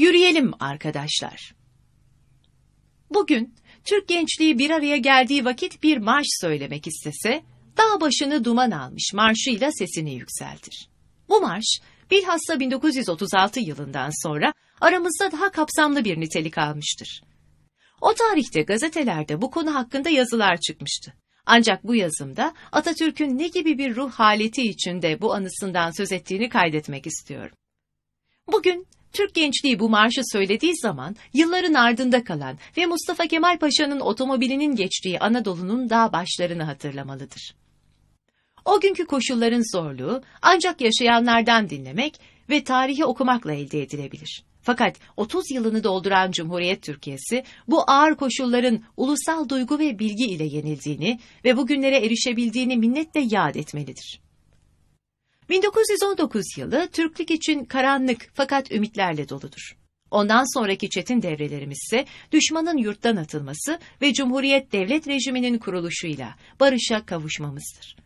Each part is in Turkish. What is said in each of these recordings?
Yürüyelim arkadaşlar. Bugün Türk gençliği bir araya geldiği vakit bir marş söylemek istese, dağ başını duman almış marşıyla sesini yükseltir. Bu marş, bilhassa 1936 yılından sonra aramızda daha kapsamlı bir nitelik almıştır. O tarihte gazetelerde bu konu hakkında yazılar çıkmıştı. Ancak bu yazımda Atatürk'ün ne gibi bir ruh haleti içinde bu anısından söz ettiğini kaydetmek istiyorum. Bugün Türk gençliği bu marşı söylediği zaman yılların ardında kalan ve Mustafa Kemal Paşa'nın otomobilinin geçtiği Anadolu'nun dağ başlarını hatırlamalıdır. O günkü koşulların zorluğu ancak yaşayanlardan dinlemek ve tarihi okumakla elde edilebilir. Fakat 30 yılını dolduran Cumhuriyet Türkiye'si bu ağır koşulların ulusal duygu ve bilgi ile yenildiğini ve bugünlere erişebildiğini minnetle yad etmelidir. 1919 yılı Türklük için karanlık fakat ümitlerle doludur. Ondan sonraki çetin devrelerimiz ise düşmanın yurttan atılması ve Cumhuriyet devlet rejiminin kuruluşuyla barışa kavuşmamızdır.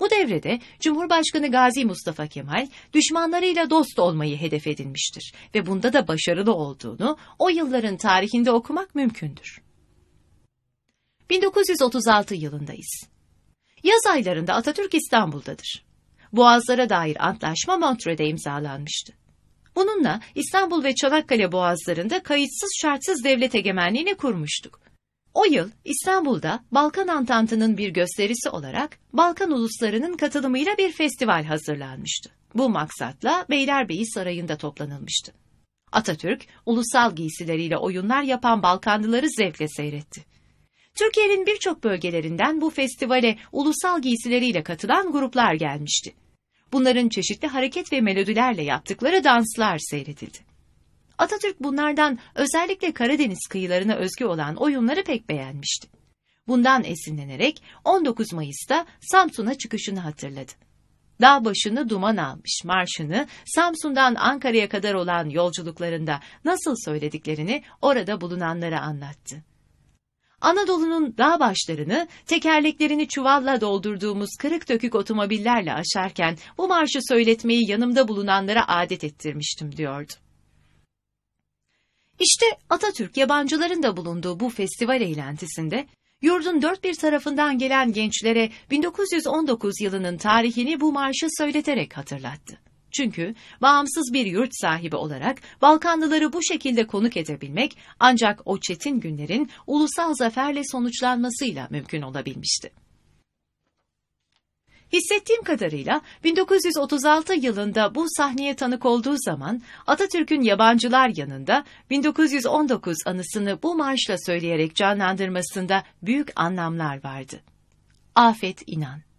Bu devrede Cumhurbaşkanı Gazi Mustafa Kemal düşmanlarıyla dost olmayı hedef edinmiştir ve bunda da başarılı olduğunu o yılların tarihinde okumak mümkündür. 1936 yılındayız. Yaz aylarında Atatürk İstanbul'dadır boğazlara dair antlaşma Montre'de imzalanmıştı. Bununla İstanbul ve Çanakkale boğazlarında kayıtsız şartsız devlet egemenliğini kurmuştuk. O yıl İstanbul'da Balkan Antantı'nın bir gösterisi olarak Balkan uluslarının katılımıyla bir festival hazırlanmıştı. Bu maksatla Beylerbeyi Sarayı'nda toplanılmıştı. Atatürk, ulusal giysileriyle oyunlar yapan Balkanlıları zevkle seyretti. Türkiye'nin birçok bölgelerinden bu festivale ulusal giysileriyle katılan gruplar gelmişti. Bunların çeşitli hareket ve melodilerle yaptıkları danslar seyredildi. Atatürk bunlardan özellikle Karadeniz kıyılarına özgü olan oyunları pek beğenmişti. Bundan esinlenerek 19 Mayıs'ta Samsun'a çıkışını hatırladı. Dağ başını duman almış marşını Samsun'dan Ankara'ya kadar olan yolculuklarında nasıl söylediklerini orada bulunanlara anlattı. Anadolu'nun dağ başlarını tekerleklerini çuvalla doldurduğumuz kırık dökük otomobillerle aşarken bu marşı söyletmeyi yanımda bulunanlara adet ettirmiştim diyordu. İşte Atatürk yabancıların da bulunduğu bu festival eğlentisinde yurdun dört bir tarafından gelen gençlere 1919 yılının tarihini bu marşı söyleterek hatırlattı. Çünkü bağımsız bir yurt sahibi olarak Balkanlıları bu şekilde konuk edebilmek ancak o çetin günlerin ulusal zaferle sonuçlanmasıyla mümkün olabilmişti. Hissettiğim kadarıyla 1936 yılında bu sahneye tanık olduğu zaman Atatürk'ün yabancılar yanında 1919 anısını bu marşla söyleyerek canlandırmasında büyük anlamlar vardı. Afet inan.